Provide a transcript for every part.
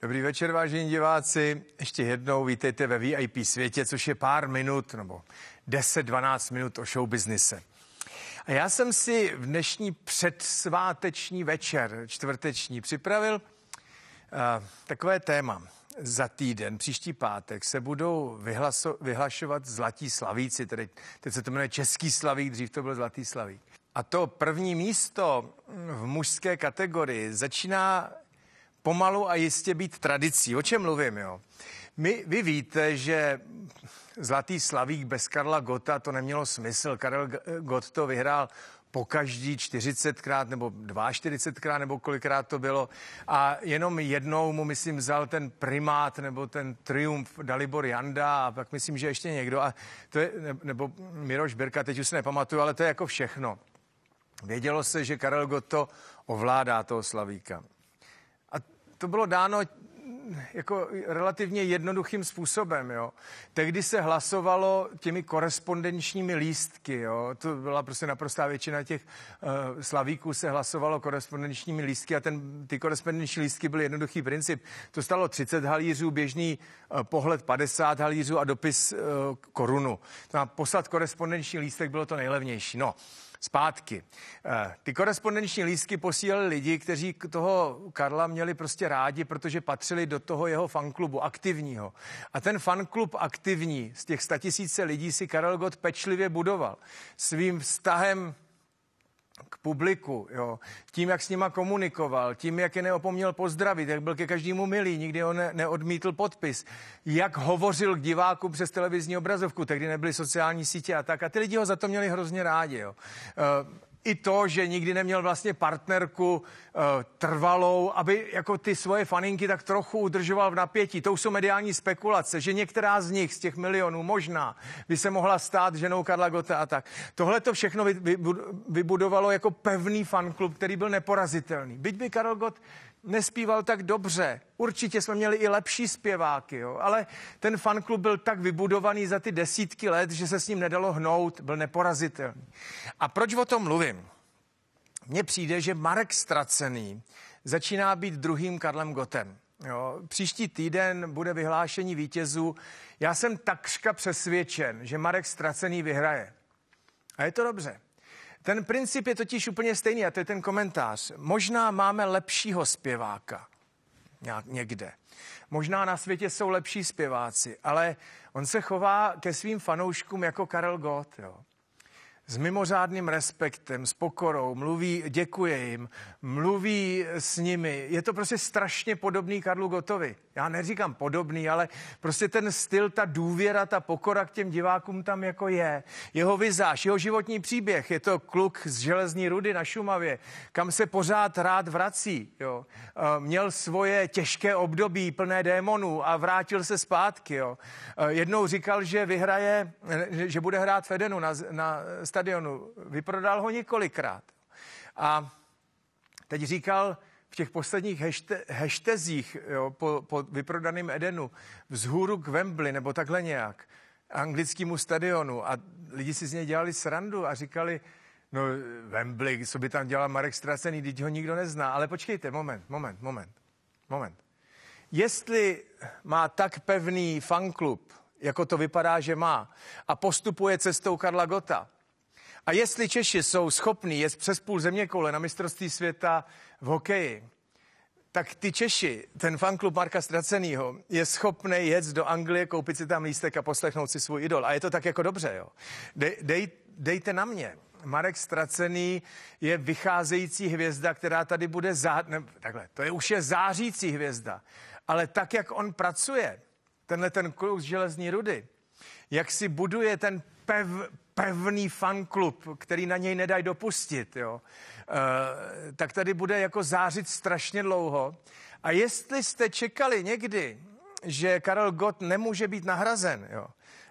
Dobrý večer, vážení diváci. Ještě jednou vítejte ve VIP světě, což je pár minut nebo 10-12 minut o showbiznise. A já jsem si v dnešní předsváteční večer, čtvrteční, připravil uh, takové téma. Za týden, příští pátek, se budou vyhlaso- vyhlašovat Zlatí slavíci, tedy teď se to jmenuje Český slavík, dřív to byl Zlatý slavík. A to první místo v mužské kategorii začíná pomalu a jistě být tradicí. O čem mluvím, jo? My, vy víte, že Zlatý Slavík bez Karla Gota to nemělo smysl. Karel Gott to vyhrál po každý 40krát nebo 42krát nebo kolikrát to bylo a jenom jednou mu, myslím, vzal ten primát nebo ten triumf Dalibor Janda a pak myslím, že ještě někdo a to je, nebo Miroš Birka, teď už se nepamatuju, ale to je jako všechno. Vědělo se, že Karel Gott to ovládá toho Slavíka to bylo dáno jako relativně jednoduchým způsobem. Jo. Tehdy se hlasovalo těmi korespondenčními lístky. Jo. To byla prostě naprostá většina těch uh, slavíků se hlasovalo korespondenčními lístky a ten, ty korespondenční lístky byly jednoduchý princip. To stalo 30 halířů, běžný uh, pohled 50 halířů a dopis uh, korunu. To poslat korespondenční lístek bylo to nejlevnější. No, zpátky. Eh, ty korespondenční lístky posílali lidi, kteří toho Karla měli prostě rádi, protože patřili do toho jeho fanklubu aktivního. A ten fanklub aktivní z těch statisíce lidí si Karel Gott pečlivě budoval. Svým vztahem k publiku, jo. tím, jak s nima komunikoval, tím, jak je neopomněl pozdravit, jak byl ke každému milý, nikdy on ne- neodmítl podpis, jak hovořil k diváku přes televizní obrazovku, tehdy nebyly sociální sítě a tak. A ty lidi ho za to měli hrozně rádi. Jo. Uh, i to, že nikdy neměl vlastně partnerku eh, trvalou, aby jako ty svoje faninky tak trochu udržoval v napětí. To jsou mediální spekulace, že některá z nich, z těch milionů možná, by se mohla stát ženou Karla Gota a tak. Tohle to všechno vybudovalo jako pevný fanklub, který byl neporazitelný. Byť by Karel Gott nespíval tak dobře. Určitě jsme měli i lepší zpěváky, jo? ale ten fanklub byl tak vybudovaný za ty desítky let, že se s ním nedalo hnout, byl neporazitelný. A proč o tom mluvím? Mně přijde, že Marek Stracený začíná být druhým Karlem Gotem. Jo, příští týden bude vyhlášení vítězů. Já jsem takřka přesvědčen, že Marek Stracený vyhraje. A je to dobře. Ten princip je totiž úplně stejný a to je ten komentář. Možná máme lepšího zpěváka nějak někde. Možná na světě jsou lepší zpěváci, ale on se chová ke svým fanouškům jako Karel Gott. Jo s mimořádným respektem, s pokorou, mluví, děkuje jim, mluví s nimi. Je to prostě strašně podobný Karlu Gotovi. Já neříkám podobný, ale prostě ten styl, ta důvěra, ta pokora k těm divákům tam jako je. Jeho vizáž, jeho životní příběh, je to kluk z železní rudy na Šumavě, kam se pořád rád vrací. Jo. Eh, měl svoje těžké období plné démonů a vrátil se zpátky. Jo. Eh, jednou říkal, že vyhraje, eh, že bude hrát Fedenu na, na stadionu. Vyprodal ho několikrát. A teď říkal v těch posledních hešte, heštezích jo, po, po vyprodaném Edenu vzhůru k Wembley nebo takhle nějak anglickému stadionu a lidi si z něj dělali srandu a říkali, no Wembley, co by tam dělal Marek Stracený, teď ho nikdo nezná. Ale počkejte, moment, moment, moment, moment. Jestli má tak pevný fanklub, jako to vypadá, že má, a postupuje cestou Karla Gota, a jestli Češi jsou schopní jet přes půl země kole na mistrovství světa v hokeji, tak ty Češi, ten fanklub Marka Ztracenýho, je schopný jet do Anglie, koupit si tam lístek a poslechnout si svůj idol. A je to tak jako dobře, jo. Dej, dej, dejte na mě. Marek Stracený je vycházející hvězda, která tady bude zá... ne, takhle, to je už je zářící hvězda. Ale tak, jak on pracuje, tenhle ten kluk z železní rudy, jak si buduje ten pev, pevný fanklub, který na něj nedají dopustit, jo, e, tak tady bude jako zářit strašně dlouho. A jestli jste čekali někdy, že Karel Gott nemůže být nahrazen, jo,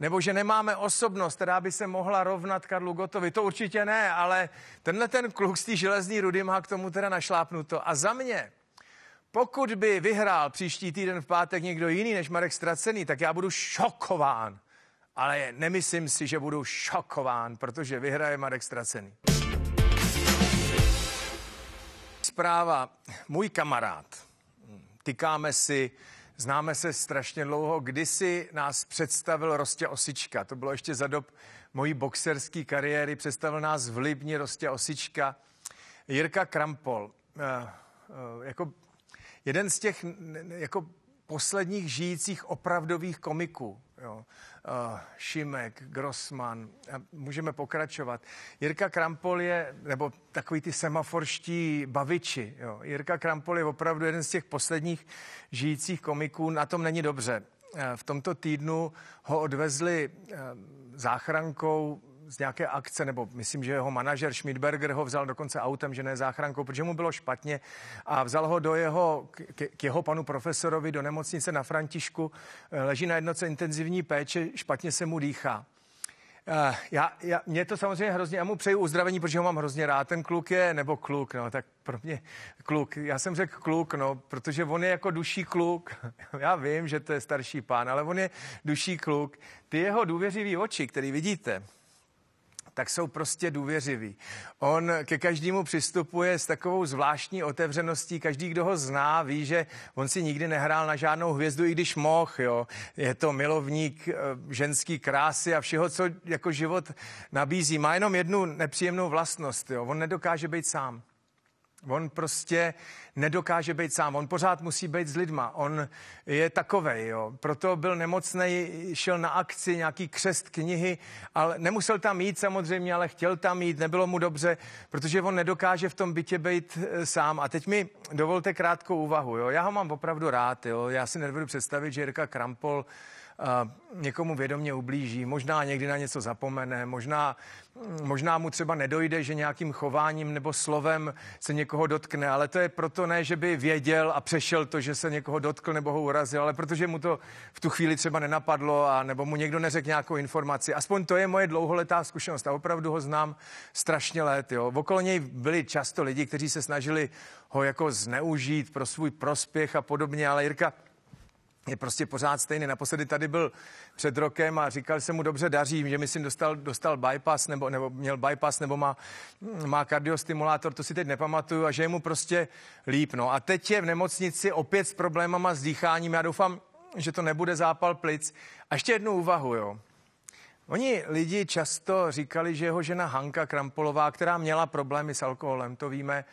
nebo že nemáme osobnost, která by se mohla rovnat Karlu Gotovi. To určitě ne, ale tenhle ten kluk z té železní rudy má k tomu teda našlápnuto. A za mě, pokud by vyhrál příští týden v pátek někdo jiný než Marek Stracený, tak já budu šokován ale nemyslím si, že budu šokován, protože vyhraje Marek Stracený. Zpráva. Můj kamarád. Tykáme si, známe se strašně dlouho. Kdysi nás představil Rostě Osička. To bylo ještě za dob mojí boxerské kariéry. Představil nás v Libni Rostě Osička. Jirka Krampol. Eh, eh, jako jeden z těch jako posledních žijících opravdových komiků. Jo. Uh, Šimek, Grossman, a eh, můžeme pokračovat. Jirka Krampol je, nebo takový ty semaforští baviči. Jo. Jirka Krampol je opravdu jeden z těch posledních žijících komiků, na tom není dobře. Eh, v tomto týdnu ho odvezli záchrankou z nějaké akce, nebo myslím, že jeho manažer Schmidberger ho vzal dokonce autem, že ne záchrankou, protože mu bylo špatně a vzal ho do jeho, k, k jeho panu profesorovi do nemocnice na Františku, eh, leží na jednoce intenzivní péče, špatně se mu dýchá. Eh, já, já, mě to samozřejmě hrozně, já mu přeju uzdravení, protože ho mám hrozně rád. Ten kluk je, nebo kluk, no, tak pro mě kluk. Já jsem řekl kluk, no, protože on je jako duší kluk. Já vím, že to je starší pán, ale on je duší kluk. Ty jeho důvěřivý oči, který vidíte, tak jsou prostě důvěřiví. On ke každému přistupuje s takovou zvláštní otevřeností. Každý, kdo ho zná, ví, že on si nikdy nehrál na žádnou hvězdu, i když mohl. Jo. Je to milovník eh, ženský krásy a všeho, co jako život nabízí. Má jenom jednu nepříjemnou vlastnost. Jo. On nedokáže být sám. On prostě nedokáže být sám, on pořád musí být s lidma, on je takový. jo. Proto byl nemocný, šel na akci, nějaký křest knihy, ale nemusel tam jít samozřejmě, ale chtěl tam jít, nebylo mu dobře, protože on nedokáže v tom bytě být e, sám. A teď mi dovolte krátkou úvahu, jo. Já ho mám opravdu rád, jo. Já si nedovedu představit, že Jirka Krampol někomu vědomě ublíží, možná někdy na něco zapomene, možná, možná mu třeba nedojde, že nějakým chováním nebo slovem se někoho dotkne, ale to je proto ne, že by věděl a přešel to, že se někoho dotkl nebo ho urazil, ale protože mu to v tu chvíli třeba nenapadlo a nebo mu někdo neřekl nějakou informaci. Aspoň to je moje dlouholetá zkušenost a opravdu ho znám strašně let. Jo. Okolo něj byli často lidi, kteří se snažili ho jako zneužít pro svůj prospěch a podobně, ale Jirka, je prostě pořád stejný. Naposledy tady byl před rokem a říkal, se mu dobře daří, že myslím dostal, dostal bypass nebo, nebo měl bypass nebo má, má kardiostimulátor, to si teď nepamatuju a že je mu prostě líp. No. A teď je v nemocnici opět s problémama s dýcháním. Já doufám, že to nebude zápal plic. A ještě jednu úvahu, jo. Oni lidi často říkali, že jeho žena Hanka Krampolová, která měla problémy s alkoholem, to víme,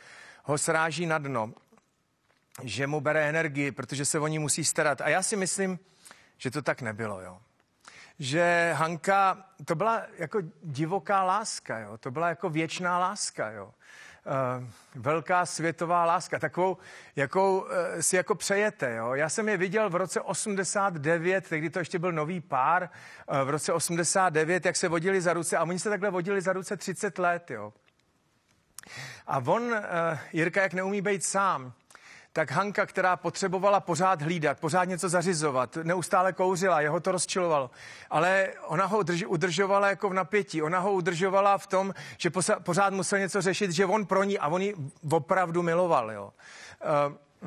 ho sráží na dno že mu bere energii, protože se o ní musí starat. A já si myslím, že to tak nebylo, jo. Že Hanka, to byla jako divoká láska, jo. To byla jako věčná láska, jo. Uh, velká světová láska, takovou, jakou uh, si jako přejete. Jo? Já jsem je viděl v roce 89, tehdy to ještě byl nový pár, uh, v roce 89, jak se vodili za ruce a oni se takhle vodili za ruce 30 let. Jo? A on, Jirka, jak neumí být sám, tak Hanka, která potřebovala pořád hlídat, pořád něco zařizovat, neustále kouřila, jeho to rozčilovalo. Ale ona ho udrž, udržovala jako v napětí, ona ho udržovala v tom, že posa, pořád musel něco řešit, že on pro ní a on ji opravdu miloval. Jo.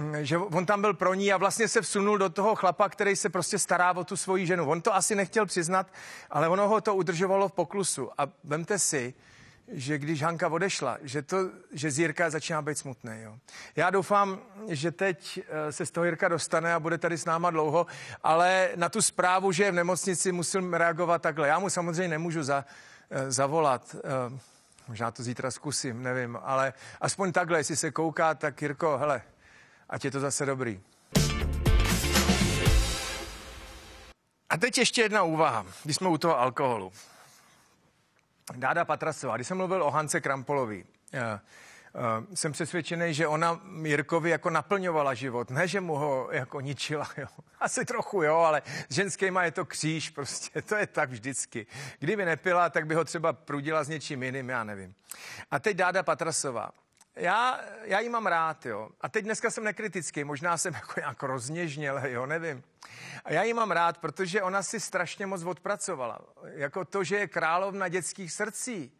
Uh, že on tam byl pro ní a vlastně se vsunul do toho chlapa, který se prostě stará o tu svoji ženu. On to asi nechtěl přiznat, ale ono ho to udržovalo v poklusu. A vemte si, že když Hanka odešla, že, to, že z Jirka začíná být smutný. Jo. Já doufám, že teď eh, se z toho Jirka dostane a bude tady s náma dlouho, ale na tu zprávu, že je v nemocnici, musím reagovat takhle. Já mu samozřejmě nemůžu za, eh, zavolat. Eh, možná to zítra zkusím, nevím, ale aspoň takhle, jestli se kouká, tak Jirko, hele, ať je to zase dobrý. A teď ještě jedna úvaha, když jsme u toho alkoholu. Dáda Patrasová, když jsem mluvil o Hance Krampolovi, eh, eh, jsem přesvědčený, že ona Jirkovi jako naplňovala život, ne, že mu ho jako ničila, jo. Asi trochu, jo, ale s ženskýma je to kříž prostě, to je tak vždycky. Kdyby nepila, tak by ho třeba prudila s něčím jiným, já nevím. A teď Dáda Patrasová já, já ji mám rád, jo. A teď dneska jsem nekritický, možná jsem jako nějak rozněžněl, jo, nevím. A já ji mám rád, protože ona si strašně moc odpracovala. Jako to, že je královna dětských srdcí,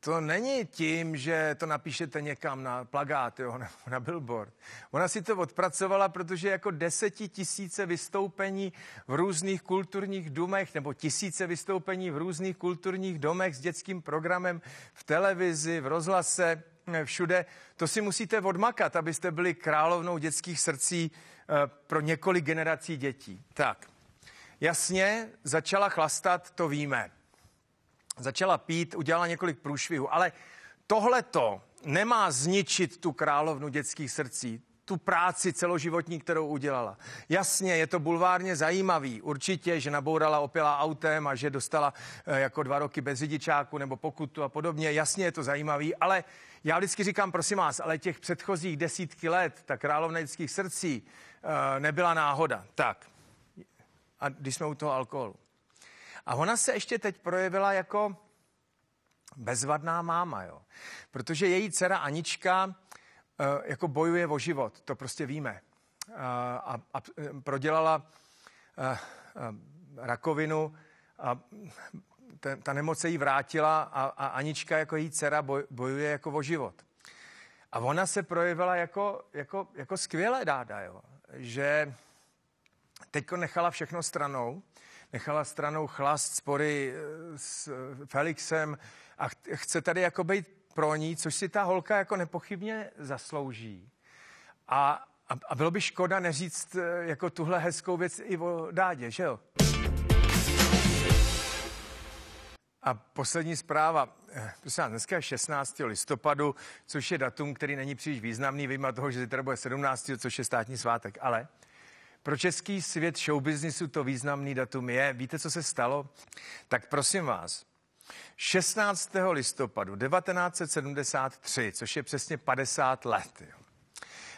to není tím, že to napíšete někam na plagát, jo, na, na billboard. Ona si to odpracovala, protože jako deseti tisíce vystoupení v různých kulturních domech, nebo tisíce vystoupení v různých kulturních domech s dětským programem v televizi, v rozhlase, všude. To si musíte odmakat, abyste byli královnou dětských srdcí eh, pro několik generací dětí. Tak, jasně, začala chlastat, to víme. Začala pít, udělala několik průšvihů, ale tohleto nemá zničit tu královnu dětských srdcí tu práci celoživotní, kterou udělala. Jasně, je to bulvárně zajímavý. Určitě, že nabourala opila autem a že dostala eh, jako dva roky bez řidičáku nebo pokutu a podobně. Jasně, je to zajímavý, ale já vždycky říkám, prosím vás, ale těch předchozích desítky let, ta královna lidských srdcí, eh, nebyla náhoda. Tak, a když jsme u toho alkoholu. A ona se ještě teď projevila jako bezvadná máma, jo. Protože její dcera Anička eh, jako bojuje o život, to prostě víme. Eh, a, a prodělala rakovinu a ta, ta nemoc se jí vrátila a, a Anička jako její dcera boj, bojuje jako o život. A ona se projevila jako, jako, jako skvělé dáda, jo. že teďko nechala všechno stranou, nechala stranou chlast, spory eh, s eh, Felixem a chce tady jako být pro ní, což si ta holka jako nepochybně zaslouží. A, a, a bylo by škoda neříct eh, jako tuhle hezkou věc i o dádě, že jo? A poslední zpráva. Eh, prosím vás, dneska je 16. listopadu, což je datum, který není příliš významný, vyjma toho, že zítra bude 17., což je státní svátek. Ale pro český svět showbiznisu to významný datum je. Víte, co se stalo? Tak prosím vás, 16. listopadu 1973, což je přesně 50 let,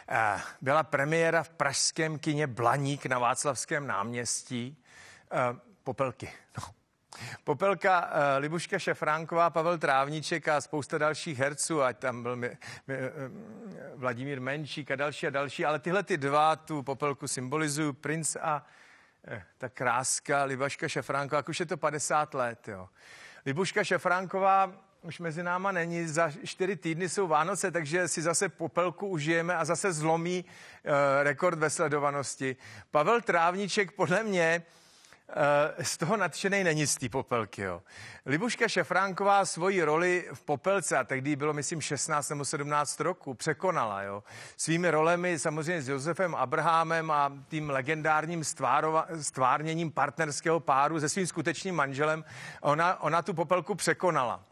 eh, byla premiéra v pražském kině Blaník na Václavském náměstí eh, Popelky. No, Popelka eh, Libuška Šefránková, Pavel Trávníček a spousta dalších herců, ať tam byl mi, mi, eh, Vladimír Menšík a další a další, ale tyhle ty dva tu popelku symbolizují, princ a eh, ta kráska Libuška Šefránková, jak už je to 50 let. Jo. Libuška Šefránková už mezi náma není, za čtyři týdny jsou Vánoce, takže si zase popelku užijeme a zase zlomí e, rekord ve sledovanosti. Pavel Trávníček podle mě Eh, z toho nadšený není z té popelky. Jo. Libuška Šefránková svoji roli v popelce, a tehdy bylo myslím 16 nebo 17 roku, překonala. Jo. Svými rolemi samozřejmě s Josefem Abrahamem a tím legendárním stvárova, stvárněním partnerského páru se svým skutečným manželem, ona, ona tu popelku překonala.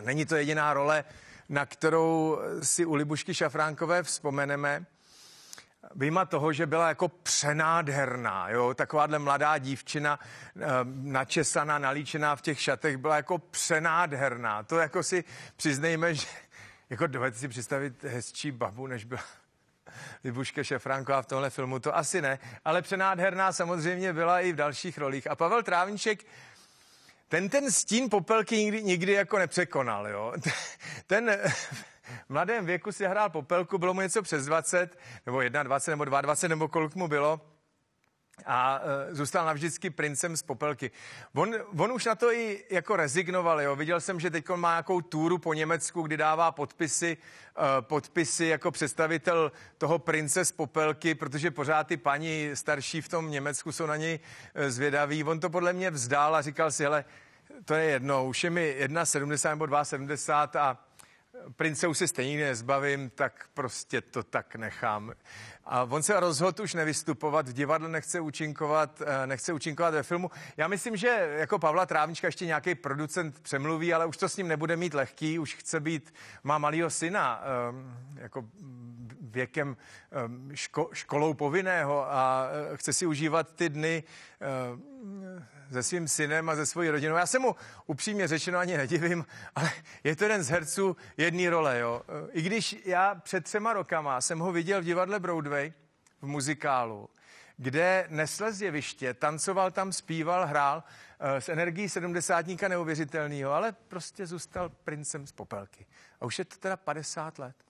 Není to jediná role, na kterou si u Libušky Šafránkové vzpomeneme. Výjima toho, že byla jako přenádherná, jo, takováhle mladá dívčina eh, načesaná, nalíčená v těch šatech byla jako přenádherná. To jako si přiznejme, že jako dovedete si představit hezčí babu, než byla Libuška Šefránková v tomhle filmu, to asi ne, ale přenádherná samozřejmě byla i v dalších rolích. A Pavel Trávníček, ten ten stín popelky nikdy, nikdy jako nepřekonal, jo. Ten v mladém věku si hrál popelku, bylo mu něco přes 20, nebo 21, nebo 22, nebo kolik mu bylo a e, zůstal navždycky princem z popelky. On, on už na to i jako rezignoval, jo. Viděl jsem, že teď má nějakou túru po Německu, kdy dává podpisy, e, podpisy jako představitel toho prince z popelky, protože pořád ty paní starší v tom Německu jsou na něj e, zvědaví. On to podle mě vzdál a říkal si, hele, to je jedno, už je mi 1,70 nebo 2,70 a prince už se stejně nezbavím, tak prostě to tak nechám. A on se rozhodl už nevystupovat, v divadle nechce účinkovat, eh, nechce účinkovat ve filmu. Já myslím, že jako Pavla Trávnička ještě nějaký producent přemluví, ale už to s ním nebude mít lehký, už chce být, má malýho syna, eh, jako věkem eh, ško, školou povinného a chce si užívat ty dny se svým synem a se svojí rodinou. Já se mu upřímně řečeno ani nedivím, ale je to jeden z herců jedné role. Jo. I když já před třema rokama jsem ho viděl v divadle Broadway v muzikálu, kde nesl z jeviště, tancoval tam, zpíval, hrál eh, s energií sedmdesátníka neuvěřitelného, ale prostě zůstal princem z popelky. A už je to teda 50 let.